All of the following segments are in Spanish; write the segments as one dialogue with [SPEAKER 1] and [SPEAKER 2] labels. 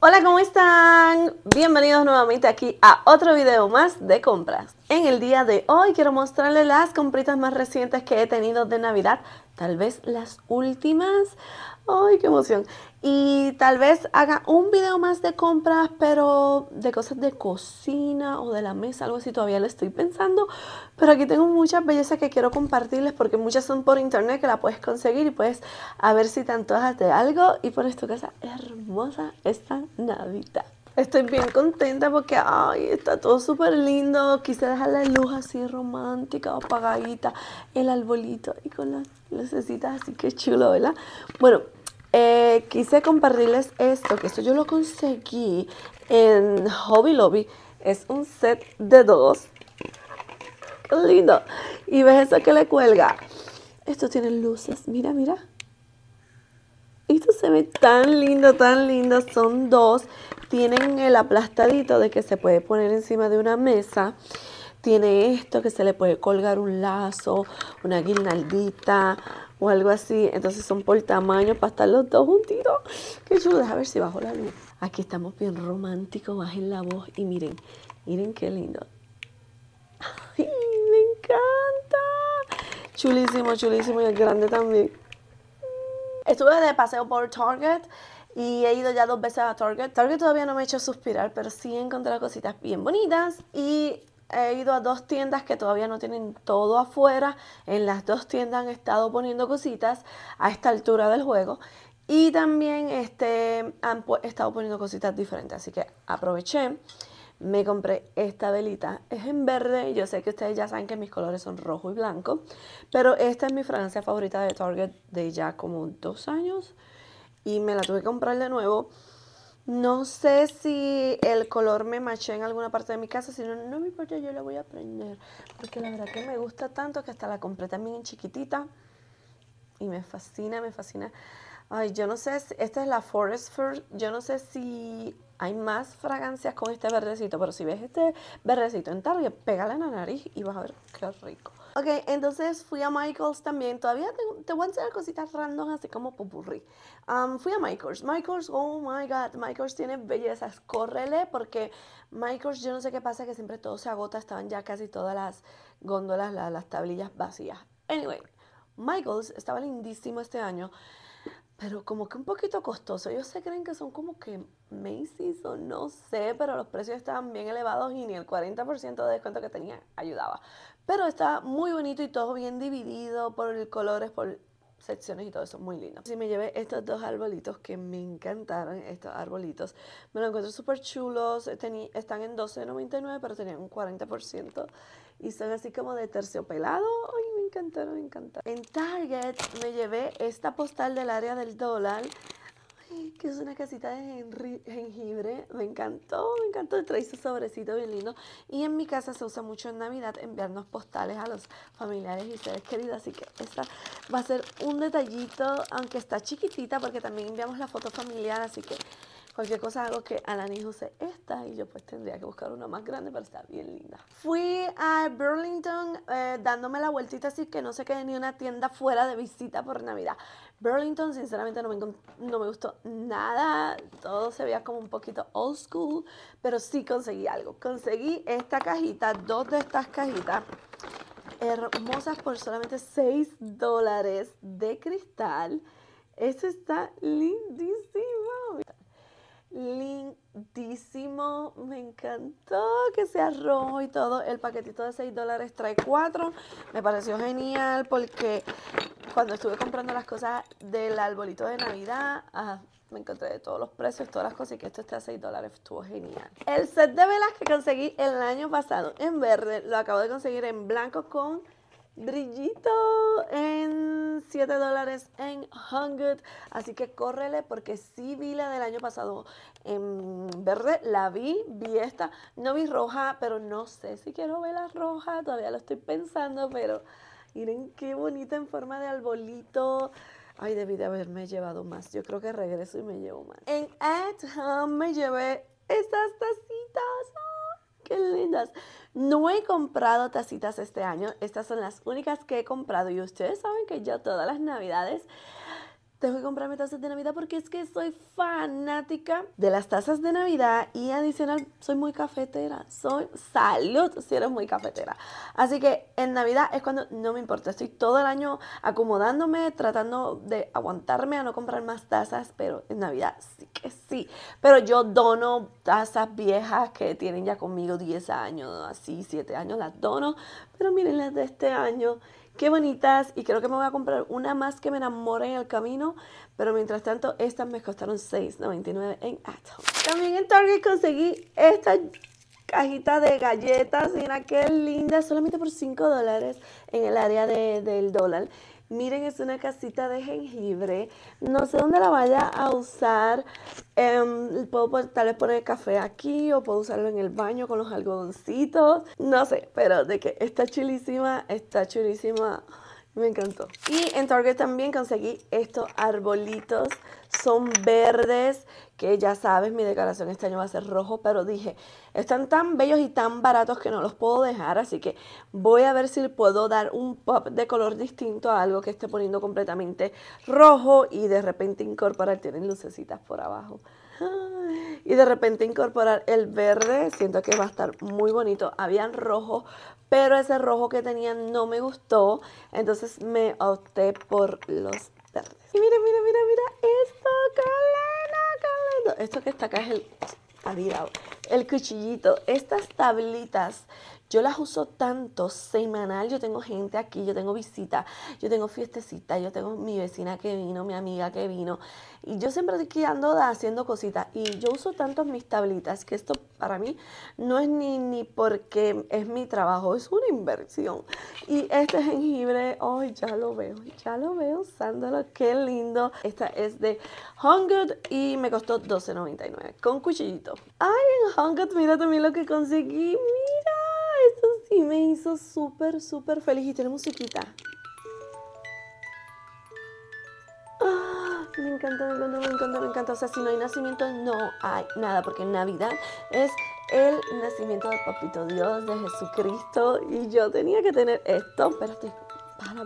[SPEAKER 1] Hola, ¿cómo están? Bienvenidos nuevamente aquí a otro video más de compras. En el día de hoy quiero mostrarles las compritas más recientes que he tenido de Navidad tal vez las últimas. ¡Ay, qué emoción! Y tal vez haga un video más de compras, pero de cosas de cocina o de la mesa, algo así todavía lo estoy pensando. Pero aquí tengo muchas bellezas que quiero compartirles porque muchas son por internet que la puedes conseguir y puedes a ver si tanto antojas de algo y pones tu casa hermosa esta Navidad. Estoy bien contenta porque, ay, está todo súper lindo. Quise dejar la luz así romántica, apagadita, el arbolito y con las lucecitas así que chulo, ¿verdad? Bueno, eh, quise compartirles esto, que esto yo lo conseguí en Hobby Lobby. Es un set de dos. lindo! Y ves eso que le cuelga. Esto tiene luces, mira, mira. Esto se ve tan lindo, tan lindo. Son dos tienen el aplastadito de que se puede poner encima de una mesa. Tiene esto que se le puede colgar un lazo, una guirnaldita o algo así. Entonces son por tamaño para estar los dos juntitos. Qué chulo, a ver si bajo la luz. Aquí estamos bien románticos, bajen la voz y miren, miren qué lindo. ¡Ay, me encanta! Chulísimo, chulísimo y el grande también. Estuve de paseo por Target y he ido ya dos veces a Target. Target todavía no me ha hecho suspirar, pero sí he encontrado cositas bien bonitas. Y he ido a dos tiendas que todavía no tienen todo afuera. En las dos tiendas han estado poniendo cositas a esta altura del juego. Y también este, han estado poniendo cositas diferentes. Así que aproveché. Me compré esta velita. Es en verde. Yo sé que ustedes ya saben que mis colores son rojo y blanco. Pero esta es mi fragancia favorita de Target de ya como dos años y me la tuve que comprar de nuevo. No sé si el color me maché en alguna parte de mi casa, si no, no me importa, yo la voy a prender. Porque la verdad que me gusta tanto que hasta la compré también en chiquitita. Y me fascina, me fascina. Ay, yo no sé, esta es la Forest Fur. Yo no sé si hay más fragancias con este verdecito, pero si ves este verdecito en Target, pégala en la nariz y vas a ver qué rico. Ok, entonces fui a Michael's también. Todavía te, voy a enseñar cositas random, así como popurrí. fui a Michael's. Michael's, oh my god, Michael's tiene bellezas. Córrele, porque Michael's, yo no sé qué pasa, que siempre todo se agota. Estaban ya casi todas las góndolas, las tablillas vacías. Anyway, Michael's estaba lindísimo este año, pero como que un poquito costoso. Ellos se creen que son como que Macy's o no sé, pero los precios estaban bien elevados y ni el 40% de descuento que tenía ayudaba. Pero está muy bonito y todo bien dividido por colores, por secciones y todo eso, muy lindo. Así me llevé estos dos arbolitos que me encantaron, estos arbolitos. Me los encuentro súper chulos, están en $12.99 pero tenían un 40% y son así como de terciopelado. Ay, me encantaron, me encantaron. En Target me llevé esta postal del área del dólar que es una casita de jengibre. Me encantó, me encantó. Trae su sobrecito bien lindo. Y en mi casa se usa mucho en Navidad enviarnos postales a los familiares y seres queridos. Así que esta va a ser un detallito, aunque está chiquitita, porque también enviamos la foto familiar. Así que cualquier cosa algo que Alanis José esta y yo pues tendría que buscar una más grande, para estar bien linda. Fui a Burlington eh, dándome la vueltita así que no se quede ni una tienda fuera de visita por Navidad. Burlington sinceramente no me, no me gustó nada, todo se veía como un poquito old school, pero sí conseguí algo. Conseguí esta cajita, dos de estas cajitas hermosas por solamente 6 dólares de cristal. eso está lindísimo lindísimo. Me encantó que sea rojo y todo. El paquetito de 6 dólares trae 4. Me pareció genial porque cuando estuve comprando las cosas del arbolito de Navidad, me encontré de todos los precios, todas las cosas y que esto esté a 6 dólares. Estuvo genial. El set de velas que conseguí el año pasado en verde, lo acabo de conseguir en blanco con brillito en 7 dólares en Hungood, Así que córrele porque sí vi la del año pasado en verde. La vi, vi esta. No vi roja, pero no sé si quiero ver la roja. Todavía lo estoy pensando, pero miren qué bonita en forma de arbolito. Ay, debí de haberme llevado más. Yo creo que regreso y me llevo más. En At me llevé estas tacitas qué lindas. No he comprado tacitas este año. Estas son las únicas que he comprado. Y ustedes saben que yo todas las navidades tengo que comprarme tazas de Navidad porque es que soy fanática de las tazas de Navidad y adicional soy muy cafetera, soy salud si eres muy cafetera. Así que en Navidad es cuando no me importa, estoy todo el año acomodándome, tratando de aguantarme a no comprar más tazas, pero en Navidad sí que sí. Pero yo dono tazas viejas que tienen ya conmigo 10 años, así 7 años las dono, pero miren las de este año qué bonitas y creo que me voy a comprar una más que me enamore en el camino, pero mientras tanto estas me costaron $6.99 en Atom. También en Target conseguí esta cajita de galletas, mira qué linda, solamente por 5 dólares en el área del dólar. Miren, es una casita de jengibre. No sé dónde la vaya a usar. Em, puedo tal vez poner café aquí o puedo usarlo en el baño con los algodoncitos. No sé, pero de que está chulísima, está chulísima. Me encantó. Y en Target también conseguí estos arbolitos. Son verdes, que ya sabes, mi decoración este año va a ser rojo, pero dije, están tan bellos y tan baratos que no los puedo dejar, así que voy a ver si puedo dar un pop de color distinto a algo que esté poniendo completamente rojo y de repente incorporar, tienen lucecitas por abajo. Y de repente incorporar el verde, siento que va a estar muy bonito. Habían rojo, pero ese rojo que tenían no me gustó, entonces me opté por los verdes. Y mira, mira, mira, mira, esto, calena, Esto que está acá es el... El cuchillito. Estas tablitas yo las uso tanto, semanal, yo tengo gente aquí, yo tengo visitas, yo tengo fiestecitas, yo tengo mi vecina que vino, mi amiga que vino. Y yo siempre estoy ando haciendo cositas. Y yo uso tanto mis tablitas que esto para mí no es ni, ni porque es mi trabajo, es una inversión. Y este jengibre, ay, oh, ya lo veo, ya lo veo usándolo, qué lindo. Esta es de Hungood y me costó $12.99 con cuchillito. Ay, en Hungood, mira también lo que conseguí, mira. Esto sí me hizo súper, súper feliz. Y tiene musiquita. Ah, me encanta, me encanta, me encanta, O sea, si no hay nacimiento, no hay nada. Porque Navidad es el nacimiento del Papito Dios, de Jesucristo. Y yo tenía que tener esto. pero estoy para,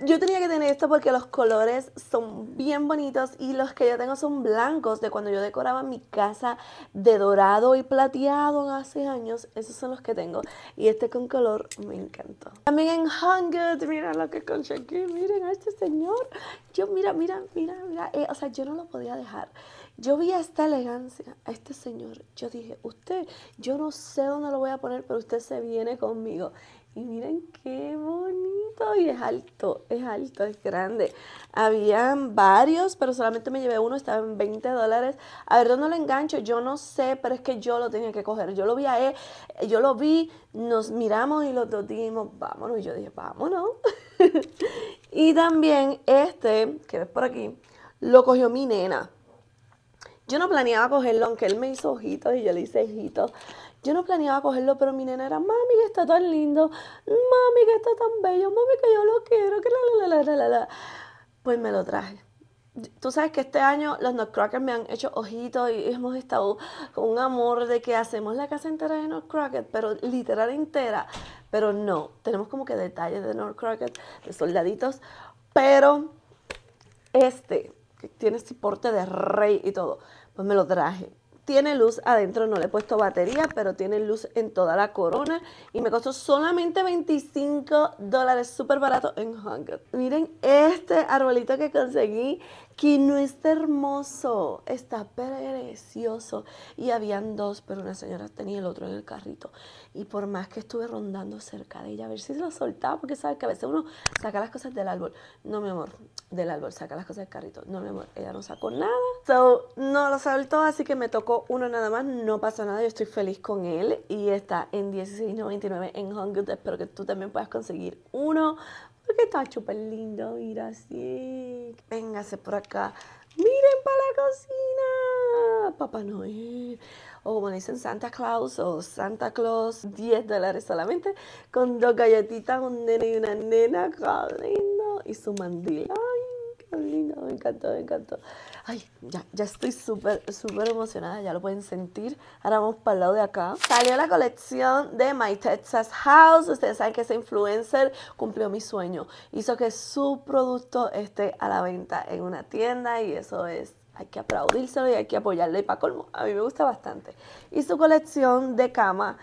[SPEAKER 1] yo tenía que tener esto porque los colores son bien bonitos y los que yo tengo son blancos de cuando yo decoraba mi casa de dorado y plateado hace años. Esos son los que tengo. Y este con color me encantó. También en Hunger, miren lo que conseguí. Miren a este señor. Yo, mira, mira, mira, mira. Eh, o sea, yo no lo podía dejar. Yo vi a esta elegancia, a este señor. Yo dije, usted, yo no sé dónde lo voy a poner, pero usted se viene conmigo. Y miren qué bonito. Y es alto, es alto, es grande. Habían varios, pero solamente me llevé uno, estaba en 20 dólares. A ver dónde lo engancho, yo no sé, pero es que yo lo tenía que coger. Yo lo vi a él, yo lo vi, nos miramos y los dos dijimos, vámonos. Y yo dije, vámonos. y también este, que ves por aquí, lo cogió mi nena. Yo no planeaba cogerlo, aunque él me hizo ojitos y yo le hice ojitos. Yo no planeaba cogerlo, pero mi nena era, mami, que está tan lindo, mami, que está tan bello, mami, que yo lo quiero, que la, la, la, la, la. Pues me lo traje tú sabes que este año los North Nutcrackers me han hecho ojitos y hemos estado con un amor de que hacemos la casa entera de North Crocker, pero literal entera. Pero no, tenemos como que detalles de North Crocker, de soldaditos, pero este, que tiene soporte porte de rey y todo, pues me lo traje. Tiene luz adentro, no le he puesto batería, pero tiene luz en toda la corona. Y me costó solamente 25 dólares, súper barato en Hong Kong. Miren este arbolito que conseguí, que no está hermoso, está precioso. Y habían dos, pero una señora tenía el otro en el carrito. Y por más que estuve rondando cerca de ella, a ver si se lo soltaba, porque sabe que a veces uno saca las cosas del árbol. No, mi amor, del árbol, saca las cosas del carrito. No, mi amor, ella no sacó nada. So, no lo soltó, así que me tocó uno nada más. No pasa nada, yo estoy feliz con él. Y está en 16.99 en Hong Kong. Espero que tú también puedas conseguir uno porque está súper lindo, mira así. Véngase por acá. Miren para la cocina. Papá Noel. O como dicen Santa Claus o Santa Claus. 10 dólares solamente. Con dos galletitas, un nene y una nena. ¡Qué lindo! Y su mandil me encantó, me encantó. Ay, ya, ya estoy súper, súper emocionada, ya lo pueden sentir. Ahora vamos para el lado de acá. Salió la colección de My Texas House. Ustedes saben que ese influencer cumplió mi sueño. Hizo que su producto esté a la venta en una tienda y eso es hay que aplaudírselo y hay que apoyarle. Y para colmo, a mí me gusta bastante. Y su colección de cama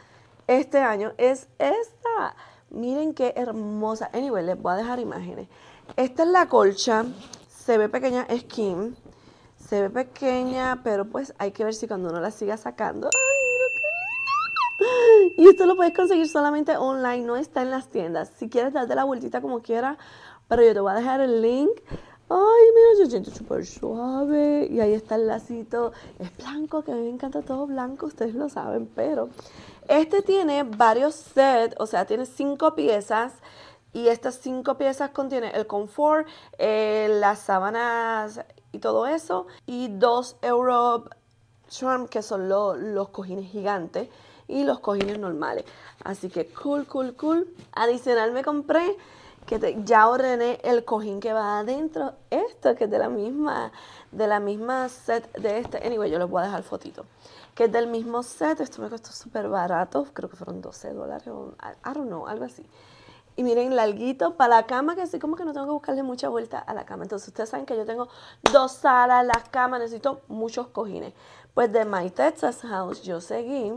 [SPEAKER 1] este año es esta. Miren qué hermosa. Anyway, les voy a dejar imágenes. Esta es la colcha. Se ve pequeña, skin Se ve pequeña, pero pues hay que ver si cuando uno la siga sacando. ¡Ay, mira qué Y esto lo puedes conseguir solamente online, no está en las tiendas. Si quieres darte la vueltita como quieras, pero yo te voy a dejar el link ay, mira, yo siento súper suave. Y ahí está el lacito. Es blanco, que a mí me encanta todo blanco, ustedes lo saben, pero este tiene varios sets, o sea, tiene cinco piezas. Y estas cinco piezas contienen el confort, eh, las sábanas y todo eso. Y dos Europe Charm, que son los cojines gigantes y los cojines normales. Así que cool, cool, cool. Adicional me compré que ya ordené el cojín que va adentro, esto que es de la misma, de la misma set de este, anyway, yo les voy a dejar fotito, que es del mismo set, esto me costó súper barato, creo que fueron 12 dólares, o, I don't know, algo así. Y miren, larguito para la cama, que así como que no tengo que buscarle mucha vuelta a la cama. Entonces ustedes saben que yo tengo dos salas, las cama, necesito muchos cojines. Pues de My Texas House yo seguí,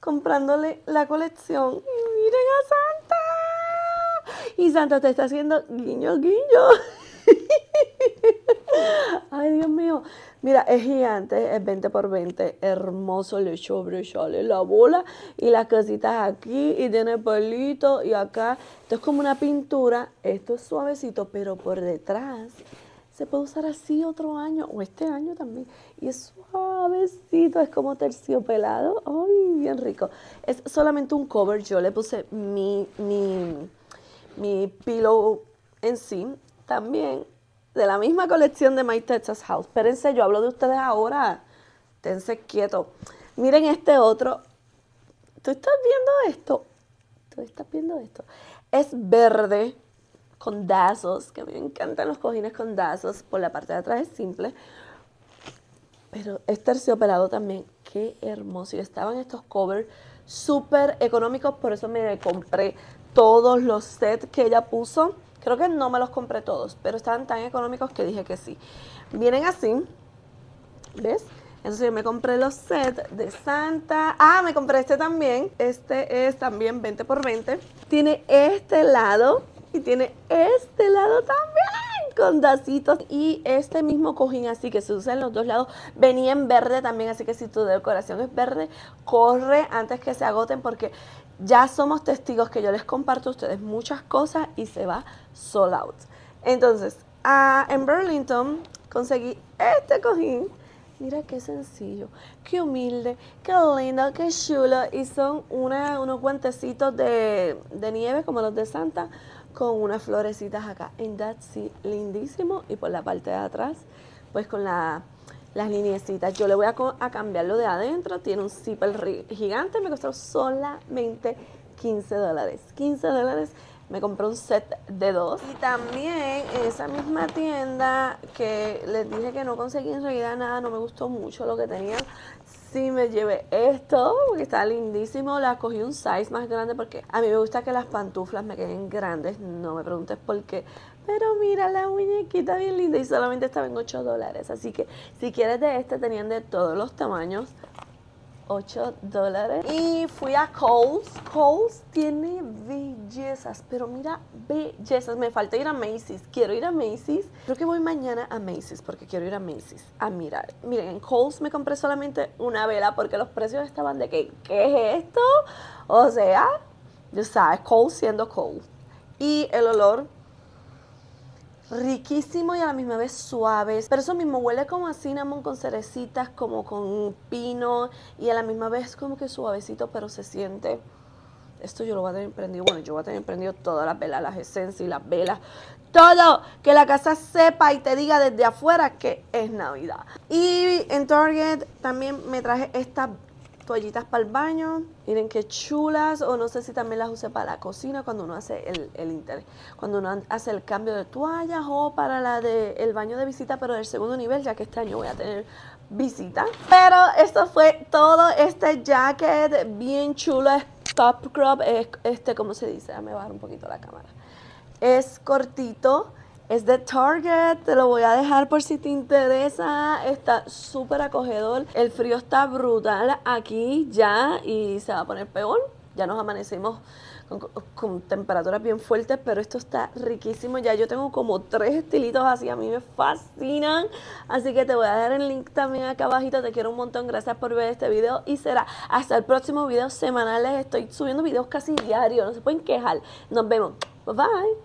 [SPEAKER 1] comprándole la colección. Y miren a Santa y Santa te está haciendo guiño, guiño. Ay, Dios mío. Mira, es gigante, es 20 por 20, hermoso, le sobresale la bola y las cositas aquí y tiene pelito y acá. Esto es como una pintura, esto es suavecito, pero por detrás se puede usar así otro año o este año también. Y es suavecito, es como terciopelado, ay, bien rico. Es solamente un cover, yo le puse mi... mi mi pillow en sí, también de la misma colección de My Texas House. Espérense, yo hablo de ustedes ahora. Tense quieto. Miren este otro. ¿Tú estás viendo esto? ¿Tú estás viendo esto? Es verde con dazos, que a mí me encantan los cojines con dazos. Por la parte de atrás es simple. Pero es terciopelado también. Qué hermoso. Y estaban estos covers súper económicos, por eso me compré todos los sets que ella puso. Creo que no me los compré todos, pero estaban tan económicos que dije que sí. Vienen así, ¿ves? Entonces yo me compré los sets de Santa. Ah, me compré este también. Este es también 20 por 20. Tiene este lado y tiene este lado también con tacitos. Y este mismo cojín así que se usa en los dos lados. Venía en verde también, así que si tu decoración es verde, corre antes que se agoten porque ya somos testigos que yo les comparto a ustedes muchas cosas y se va sold out. Entonces, ah, en Burlington conseguí este cojín. Mira qué sencillo, qué humilde, qué lindo, qué chulo. Y son unos guantecitos de, nieve como los de Santa con unas florecitas acá. En that's lindísimo. Y por la parte de atrás, pues con la las niñecitas, Yo le voy a, a cambiar lo de adentro. Tiene un zipper gigante. Me costó solamente 15 dólares. 15 dólares. Me compré un set de dos. Y también esa misma tienda que les dije que no conseguí en realidad nada, no me gustó mucho lo que tenían. Sí me llevé esto, porque está lindísimo. La cogí un size más grande porque a mí me gusta que las pantuflas me queden grandes. No me preguntes por qué pero mira la muñequita bien linda y solamente estaba en 8 dólares. Así que si quieres de este, tenían de todos los tamaños. 8 dólares. Y fui a Kohl's. Kohl's tiene bellezas, pero mira, bellezas. Me falta ir a Macy's. Quiero ir a Macy's. Creo que voy mañana a Macy's porque quiero ir a Macy's a mirar. Miren, en Kohl's me compré solamente una vela porque los precios estaban de que, ¿qué es esto? O sea, ya sabes, Kohl's siendo Kohl's. Y el olor riquísimo y a la misma vez suaves. Pero eso mismo huele como a cinnamon con cerecitas, como con pino y a la misma vez como que suavecito, pero se siente. Esto yo lo voy a tener prendido. Bueno, yo voy a tener prendido todas las velas, las esencias y las velas. Todo. Que la casa sepa y te diga desde afuera que es Navidad. Y en Target también me traje esta toallitas para el baño. Miren qué chulas. O no sé si también las use para la cocina cuando uno hace el, el interés. Cuando uno hace el cambio de toallas o para la del baño de visita, pero del segundo nivel, ya que este año voy a tener visita. Pero esto fue todo este jacket bien chulo. Es top crop. Es, este, ¿cómo se dice? me bajar un poquito la cámara. Es cortito. Es de Target, te lo voy a dejar por si te interesa. Está súper acogedor. El frío está brutal aquí ya y se va a poner peor. Ya nos amanecemos con, temperaturas bien fuertes, pero esto está riquísimo. Ya yo tengo como tres estilitos así, a mí me fascinan. Así que te voy a dejar el link también acá abajito. Te quiero un montón. Gracias por ver este video y será hasta el próximo video semanal. Les estoy subiendo videos casi diarios, no se pueden quejar. Nos vemos. Bye bye.